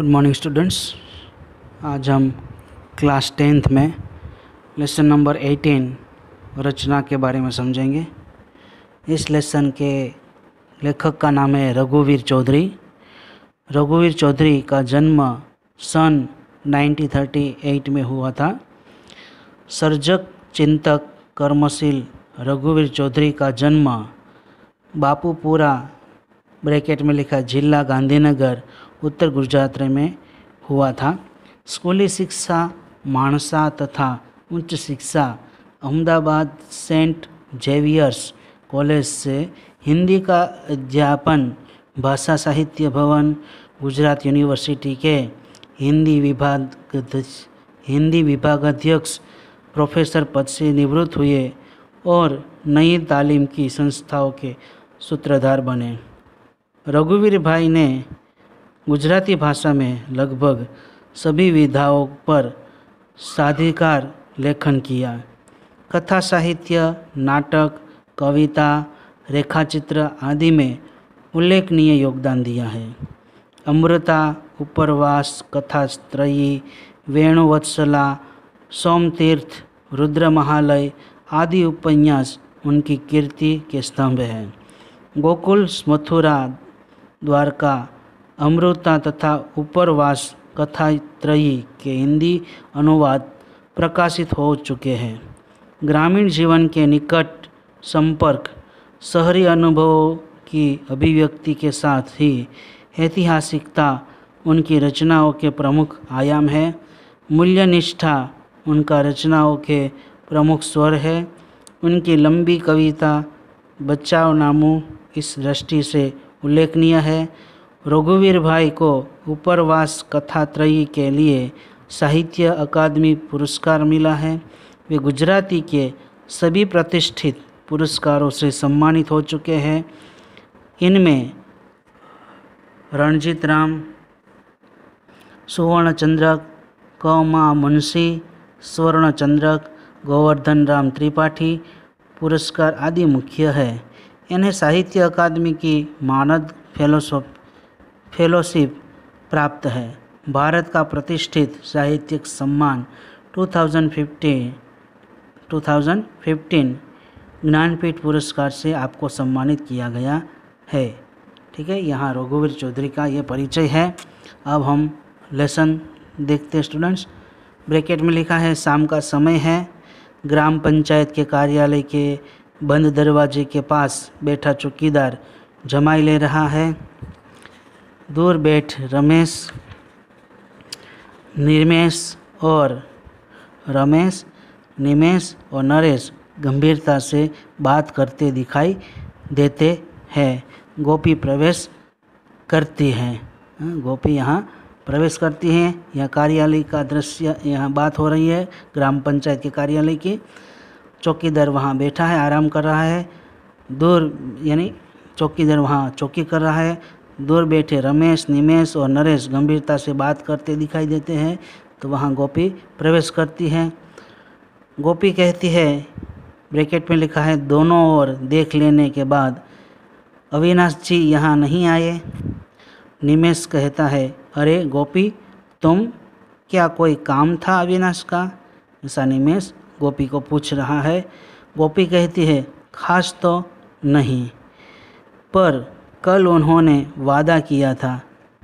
Good morning students आज हम class tenth में लेसन नंबर एटीन रचना के बारे में समझेंगे इस लेसन के लेखक का नाम है रघुवीर चौधरी रघुवीर चौधरी का जन्म सन 1938 में हुआ था सर्जक चिंतक कर्मशील रघुवीर चौधरी का जन्म बापूपुरा ब्रैकेट में लिखा जिला गांधीनगर उत्तर गुजरात में हुआ था स्कूली शिक्षा मानसा तथा उच्च शिक्षा अहमदाबाद सेंट जेवियर्स कॉलेज से हिंदी का अध्यापन भाषा साहित्य भवन गुजरात यूनिवर्सिटी के हिंदी विभाग हिंदी विभागाध्यक्ष प्रोफेसर पद से निवृत्त हुए और नई तालीम की संस्थाओं के सूत्रधार बने रघुवीर भाई ने गुजराती भाषा में लगभग सभी विधाओं पर साधिकार लेखन किया कथा साहित्य नाटक कविता रेखाचित्र आदि में उल्लेखनीय योगदान दिया है अमृता उपरवास कथास्त्रयी वेणुवत्सला सोमतीर्थ रुद्र महालय आदि उपन्यास उनकी कीर्ति के स्तंभ हैं गोकुल मथुरा द्वारका अमृता तथा उपरवास कथा त्रयी के हिंदी अनुवाद प्रकाशित हो चुके हैं ग्रामीण जीवन के निकट संपर्क शहरी अनुभवों की अभिव्यक्ति के साथ ही ऐतिहासिकता उनकी रचनाओं के प्रमुख आयाम है मूल्य निष्ठा उनका रचनाओं के प्रमुख स्वर है उनकी लंबी कविता बच्चाव नामों इस दृष्टि से उल्लेखनीय है रघुवीर भाई को उपरवास कथात्रयी के लिए साहित्य अकादमी पुरस्कार मिला है वे गुजराती के सभी प्रतिष्ठित पुरस्कारों से सम्मानित हो चुके हैं इनमें रणजीत राम सुवर्ण चंद्रक कौमा मुंशी स्वर्ण चंद्रक गोवर्धन राम त्रिपाठी पुरस्कार आदि मुख्य है इन्हें साहित्य अकादमी की मानद फेलोशॉप फेलोशिप प्राप्त है भारत का प्रतिष्ठित साहित्यिक सम्मान 2015 2015 ज्ञानपीठ पुरस्कार से आपको सम्मानित किया गया है ठीक है यहाँ रघुवीर चौधरी का ये परिचय है अब हम लेसन देखते स्टूडेंट्स ब्रैकेट में लिखा है शाम का समय है ग्राम पंचायत के कार्यालय के बंद दरवाजे के पास बैठा चौकीदार जमाई ले रहा है दूर बैठ रमेश निर्मेश और रमेश निमेश और नरेश गंभीरता से बात करते दिखाई देते हैं गोपी प्रवेश करती हैं हाँ, गोपी यहाँ प्रवेश करती हैं यह कार्यालय का दृश्य यहाँ बात हो रही है ग्राम पंचायत के कार्यालय की चौकीदार वहाँ बैठा है आराम कर रहा है दूर यानी चौकीदार वहाँ चौकी कर रहा है दूर बैठे रमेश निमेश और नरेश गंभीरता से बात करते दिखाई देते हैं तो वहाँ गोपी प्रवेश करती है गोपी कहती है ब्रैकेट में लिखा है दोनों ओर देख लेने के बाद अविनाश जी यहाँ नहीं आए निमेश कहता है अरे गोपी तुम क्या कोई काम था अविनाश का ऐसा निमेश गोपी को पूछ रहा है गोपी कहती है खास तो नहीं पर कल उन्होंने वादा किया था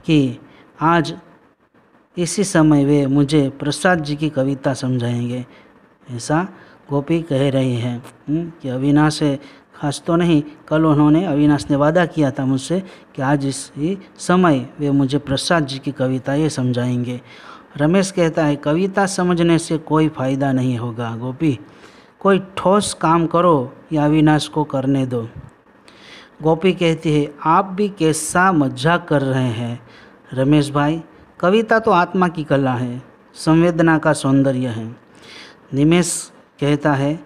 कि आज इसी समय वे मुझे प्रसाद जी की कविता समझाएंगे ऐसा गोपी कह रही है हम्म, कि अविनाश खास तो नहीं कल उन्होंने अविनाश ने वादा किया था मुझसे कि आज इसी समय वे मुझे प्रसाद जी की कविता ये समझाएंगे रमेश कहता है कविता समझने से कोई फ़ायदा नहीं होगा गोपी कोई ठोस काम करो या अविनाश को करने दो गोपी कहती है आप भी कैसा मजाक कर रहे हैं रमेश भाई कविता तो आत्मा की कला है संवेदना का सौंदर्य है निमेश कहता है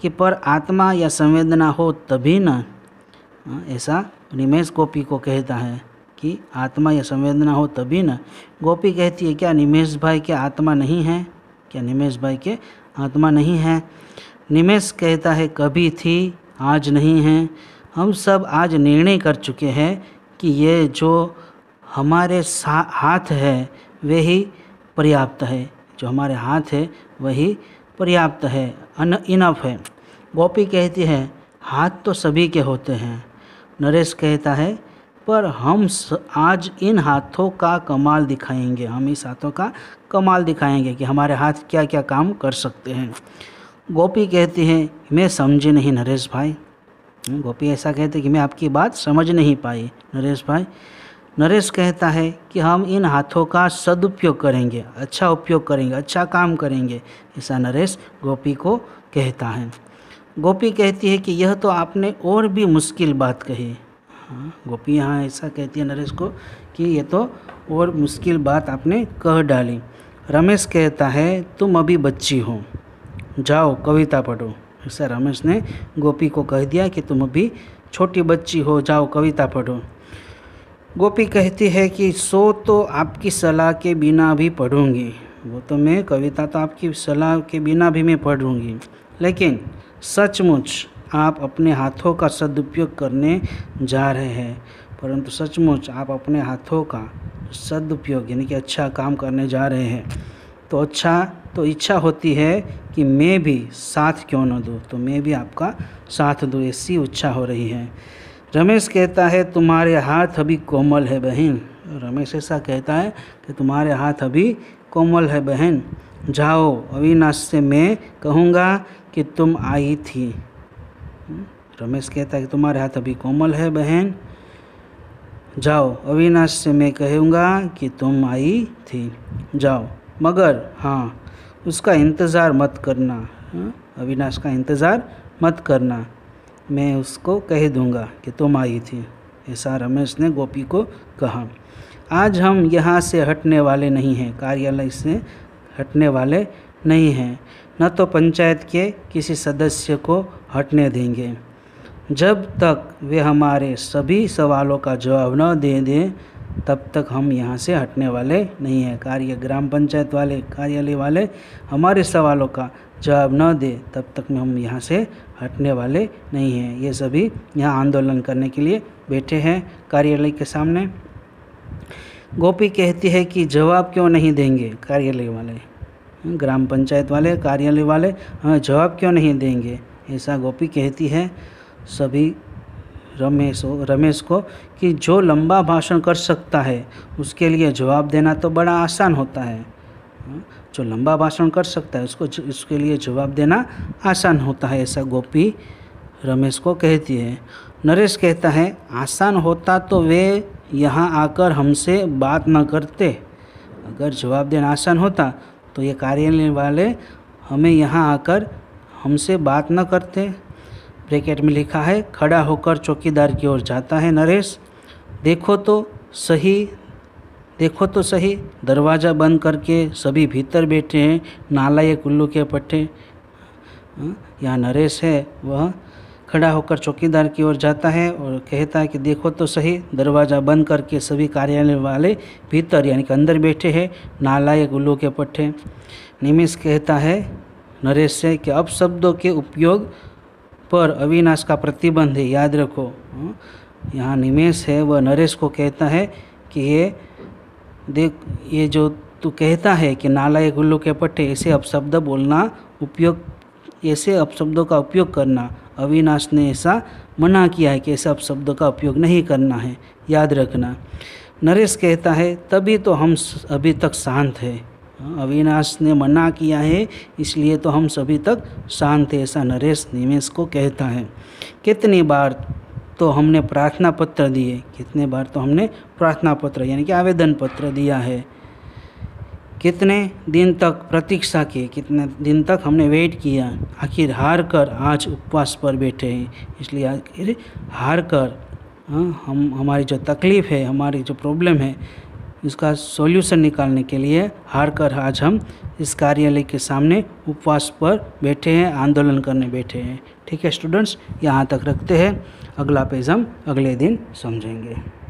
कि पर आत्मा या संवेदना हो तभी ना हाँ, ऐसा निमेश गोपी को कहता है कि आत्मा या संवेदना हो तभी ना गोपी कहती है क्या निमेश भाई के आत्मा नहीं है क्या निमेश भाई के आत्मा नहीं है निमेश कहता है कभी थी आज नहीं है हम सब आज निर्णय कर चुके हैं कि ये जो हमारे हाथ है वही पर्याप्त है जो हमारे हाथ है वही पर्याप्त है अन इनफ है गोपी कहती है हाथ तो सभी के होते हैं नरेश कहता है पर हम आज इन हाथों का कमाल दिखाएंगे हम इस हाथों का कमाल दिखाएंगे कि हमारे हाथ क्या क्या काम कर सकते हैं गोपी कहती है मैं समझी नहीं नरेश भाई हम्म, गोपी ऐसा कहते कि मैं आपकी बात समझ नहीं पाई नरेश भाई नरेश कहता है कि हम इन हाथों का सदुपयोग करेंगे अच्छा उपयोग करेंगे अच्छा काम करेंगे ऐसा नरेश गोपी को कहता है गोपी कहती है कि यह तो आपने और भी मुश्किल बात कही हाँ गोपी यहाँ ऐसा कहती है नरेश को कि ये तो और मुश्किल बात आपने कह डाली रमेश कहता है तुम अभी बच्ची हो जाओ कविता पढ़ो ऐसा रमेश ने गोपी को कह दिया कि तुम अभी छोटी बच्ची हो जाओ कविता पढ़ो गोपी कहती है कि सो तो आपकी सलाह के बिना भी पढ़ूंगी वो तो मैं कविता तो आपकी सलाह के बिना भी मैं पढ़ूंगी लेकिन सचमुच आप अपने हाथों का सदुपयोग करने जा रहे हैं परंतु सचमुच आप अपने हाथों का सदुपयोग यानी कि अच्छा काम करने जा रहे हैं तो अच्छा तो इच्छा होती है कि मैं भी साथ क्यों न दूँ तो मैं भी आपका साथ दूँ ऐसी इच्छा हो रही है रमेश कहता है तुम्हारे हाथ अभी कोमल है बहन रमेश ऐसा कहता है कि तुम्हारे हाथ अभी कोमल है बहन जाओ अविनाश से मैं कहूँगा कि तुम आई थी हम्म, रमेश कहता है कि तुम्हारे हाथ अभी कोमल है बहन जाओ अविनाश से मैं कहूँगा कि तुम आई थी जाओ मगर हाँ उसका इंतज़ार मत करना हाँ? अविनाश का इंतज़ार मत करना मैं उसको कह दूँगा कि तुम आई थी ऐसा रमेश ने गोपी को कहा आज हम यहाँ से हटने वाले नहीं हैं कार्यालय से हटने वाले नहीं हैं न तो पंचायत के किसी सदस्य को हटने देंगे जब तक वे हमारे सभी सवालों का जवाब न दे दें तब तक हम यहाँ से हटने वाले नहीं हैं कार्य ग्राम पंचायत वाले कार्यालय वाले हमारे सवालों का जवाब न दे तब तक में हम यहाँ से हटने वाले नहीं हैं ये सभी यहाँ आंदोलन करने के लिए बैठे हैं कार्यालय के सामने गोपी कहती है कि जवाब क्यों नहीं देंगे कार्यालय वाले ग्राम पंचायत वाले कार्यालय वाले हमें हाँ, जवाब क्यों नहीं देंगे ऐसा गोपी कहती है सभी रमेश रमेश को कि जो लंबा भाषण कर सकता है उसके लिए जवाब देना तो बड़ा आसान होता है हाँ, जो लंबा भाषण कर सकता है उसको उसके लिए जवाब देना आसान होता है ऐसा गोपी रमेश को कहती है नरेश कहता है आसान होता तो वे यहाँ आकर हमसे बात न करते अगर जवाब देना आसान होता तो ये कार्यालय वाले हमें यहाँ आकर हमसे बात न करते ब्रैकेट में लिखा है खड़ा होकर चौकीदार की ओर जाता है नरेश देखो तो सही देखो तो सही दरवाज़ा बंद करके सभी भीतर बैठे हैं नालायक उल्लू के पट्टे हाँ, यहाँ नरेश है वह खड़ा होकर चौकीदार की ओर जाता है और कहता है कि देखो तो सही दरवाज़ा बंद करके सभी कार्यालय वाले भीतर यानी कि अंदर बैठे हैं नालायक उल्लू के पट्टे निमिष कहता है नरेश से कि अब शब्दों के उपयोग पर अविनाश का प्रतिबंध है याद रखो हाँ, यहाँ निमेश है वह नरेश को कहता है कि ये देख ये जो तू कहता है कि नाला एक उल्लू के पट्टे ऐसे अपशब्द बोलना उपयोग ऐसे अपशब्दों का उपयोग करना अविनाश ने ऐसा मना किया है कि ऐसे अपशब्दों का उपयोग नहीं करना है याद रखना नरेश कहता है तभी तो हम अभी तक शांत है अविनाश ने मना किया है इसलिए तो हम सभी तक शांत है ऐसा नरेश निमेश को कहता है कितनी बार तो हमने प्रार्थना पत्र दिए कितने बार तो हमने प्रार्थना पत्र यानी कि आवेदन पत्र दिया है कितने दिन तक प्रतीक्षा की कितने दिन तक हमने वेट किया आखिर हार कर आज उपवास पर बैठे हैं इसलिए आखिर हार कर हाँ, हम हमारी जो तकलीफ़ है हमारी जो प्रॉब्लम है इसका सॉल्यूशन निकालने के लिए हार कर आज हम इस कार्यालय के सामने उपवास पर बैठे हैं आंदोलन करने बैठे हैं ठीक है स्टूडेंट्स यहाँ तक रखते हैं अगला पेज हम अगले दिन समझेंगे